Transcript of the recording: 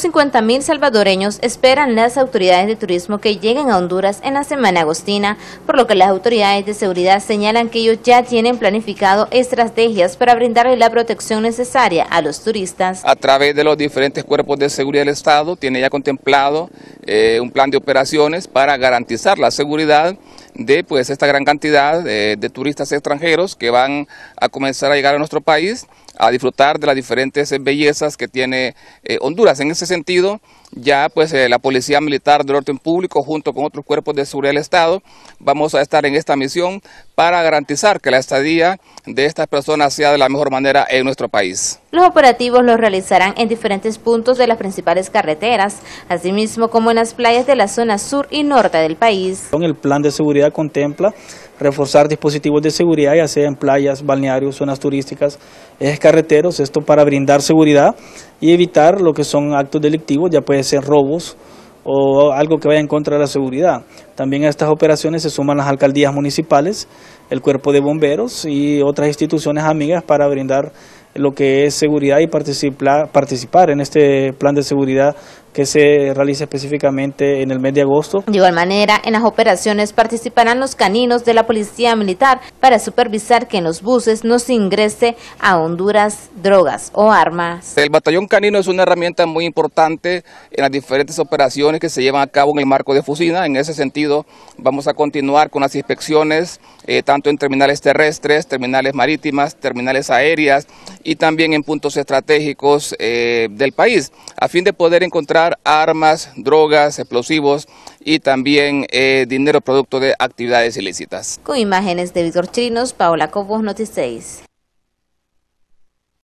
50.000 salvadoreños esperan las autoridades de turismo que lleguen a Honduras en la Semana Agostina, por lo que las autoridades de seguridad señalan que ellos ya tienen planificado estrategias para brindarle la protección necesaria a los turistas. A través de los diferentes cuerpos de seguridad del Estado tiene ya contemplado eh, un plan de operaciones para garantizar la seguridad de pues esta gran cantidad eh, de, turistas extranjeros que van a comenzar a llegar a nuestro país a disfrutar de las diferentes bellezas que tiene eh, Honduras en este sentido, ya pues eh, la Policía Militar del Orden Público junto con otros cuerpos de seguridad del Estado vamos a estar en esta misión para garantizar que la estadía de estas personas sea de la mejor manera en nuestro país. Los operativos los realizarán en diferentes puntos de las principales carreteras, asimismo como en las playas de la zona sur y norte del país. El plan de seguridad contempla reforzar dispositivos de seguridad, ya sea en playas, balnearios, zonas turísticas, ejes carreteros, esto para brindar seguridad y evitar lo que son actos delictivos, ya puede ser robos o algo que vaya en contra de la seguridad. También a estas operaciones se suman las alcaldías municipales, el cuerpo de bomberos y otras instituciones amigas para brindar lo que es seguridad y participar, participar en este plan de seguridad que se realiza específicamente en el mes de agosto. De igual manera, en las operaciones participarán los caninos de la Policía Militar para supervisar que en los buses no se ingrese a Honduras drogas o armas. El batallón canino es una herramienta muy importante en las diferentes operaciones que se llevan a cabo en el marco de Fusina. En ese sentido, vamos a continuar con las inspecciones, eh, tanto en terminales terrestres, terminales marítimas, terminales aéreas y también en puntos estratégicos eh, del país, a fin de poder encontrar armas, drogas, explosivos y también eh, dinero producto de actividades ilícitas. Con imágenes de Víctor Chinos, Paola Cobos, Noticias.